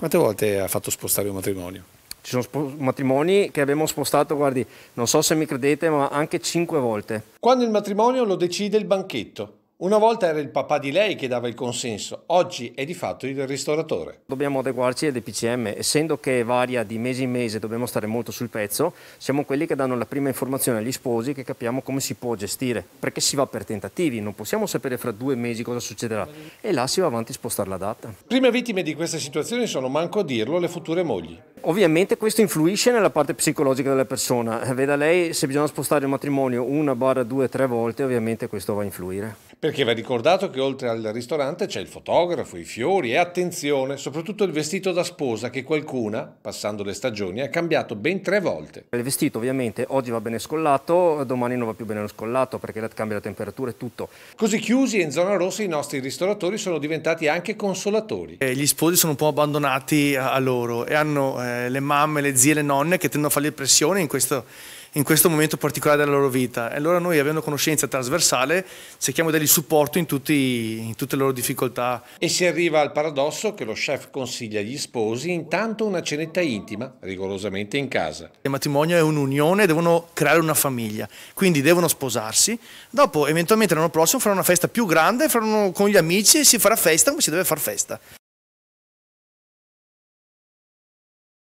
Quante volte ha fatto spostare un matrimonio? Ci sono matrimoni che abbiamo spostato, guardi, non so se mi credete, ma anche cinque volte. Quando il matrimonio lo decide il banchetto, una volta era il papà di lei che dava il consenso, oggi è di fatto il ristoratore. Dobbiamo adeguarci ai DPCM, essendo che varia di mese in mese, dobbiamo stare molto sul pezzo, siamo quelli che danno la prima informazione agli sposi che capiamo come si può gestire, perché si va per tentativi, non possiamo sapere fra due mesi cosa succederà e là si va avanti a spostare la data. Prime vittime di questa situazione sono, manco a dirlo, le future mogli. Ovviamente questo influisce nella parte psicologica della persona, eh, veda lei se bisogna spostare il matrimonio una barra due tre volte, ovviamente questo va a influire perché va ricordato che oltre al ristorante c'è il fotografo, i fiori e attenzione, soprattutto il vestito da sposa che qualcuna, passando le stagioni, ha cambiato ben tre volte. Il vestito ovviamente oggi va bene scollato, domani non va più bene scollato perché cambia la temperatura e tutto. Così chiusi e in zona rossa i nostri ristoratori sono diventati anche consolatori. E gli sposi sono un po' abbandonati a loro e hanno eh, le mamme, le zie, le nonne che tendono a fargli pressione in questo in questo momento particolare della loro vita. E allora noi, avendo conoscenza trasversale, cerchiamo di dargli supporto in, tutti, in tutte le loro difficoltà. E si arriva al paradosso che lo chef consiglia agli sposi intanto una cenetta intima, rigorosamente in casa. Il matrimonio è un'unione, devono creare una famiglia, quindi devono sposarsi. Dopo, eventualmente l'anno prossimo, faranno una festa più grande, faranno con gli amici, e si farà festa come si deve far festa.